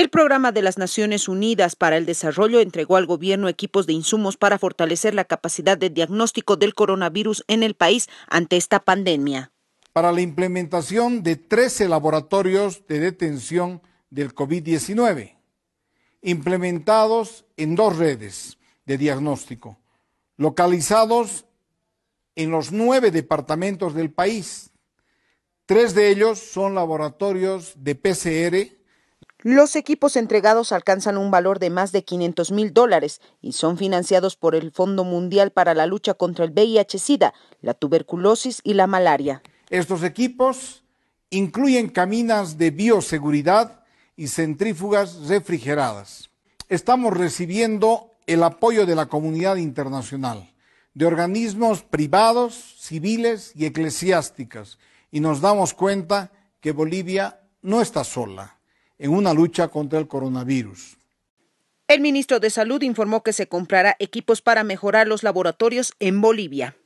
El programa de las Naciones Unidas para el Desarrollo entregó al gobierno equipos de insumos para fortalecer la capacidad de diagnóstico del coronavirus en el país ante esta pandemia. Para la implementación de 13 laboratorios de detención del COVID-19, implementados en dos redes de diagnóstico, localizados en los nueve departamentos del país. Tres de ellos son laboratorios de PCR, los equipos entregados alcanzan un valor de más de 500 mil dólares y son financiados por el Fondo Mundial para la Lucha contra el VIH-Sida, la tuberculosis y la malaria. Estos equipos incluyen caminas de bioseguridad y centrífugas refrigeradas. Estamos recibiendo el apoyo de la comunidad internacional, de organismos privados, civiles y eclesiásticas, y nos damos cuenta que Bolivia no está sola en una lucha contra el coronavirus. El ministro de Salud informó que se comprará equipos para mejorar los laboratorios en Bolivia.